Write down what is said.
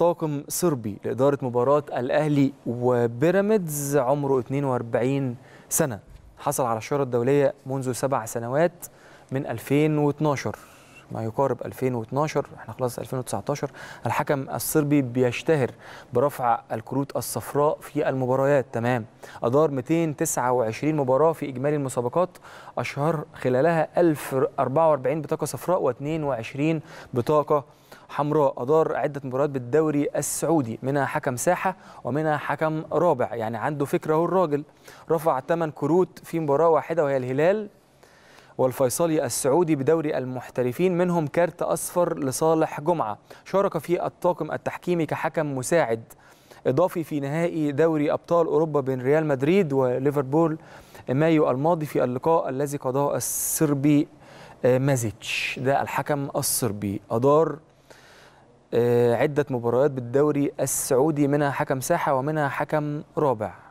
طاقم صربي لإدارة مباراة الأهلي وبيراميدز عمره 42 سنة حصل على الشهرة الدولية منذ سبع سنوات من 2012 ما يقارب 2012 احنا خلاص 2019 الحكم الصربي بيشتهر برفع الكروت الصفراء في المباريات تمام أدار 229 مباراة في إجمالي المسابقات أشهر خلالها 1044 بطاقة صفراء و22 بطاقة حمراء أدار عدة مباريات بالدوري السعودي منها حكم ساحة ومنها حكم رابع يعني عنده فكرة هو الراجل رفع 8 كروت في مباراة واحدة وهي الهلال والفيصلي السعودي بدوري المحترفين منهم كارت أصفر لصالح جمعة شارك في الطاقم التحكيمي كحكم مساعد إضافي في نهائي دوري أبطال أوروبا بين ريال مدريد وليفربول مايو الماضي في اللقاء الذي قضاه الصربي آه، مازيتش ده الحكم الصربي أدار آه، عدة مباريات بالدوري السعودي منها حكم ساحة ومنها حكم رابع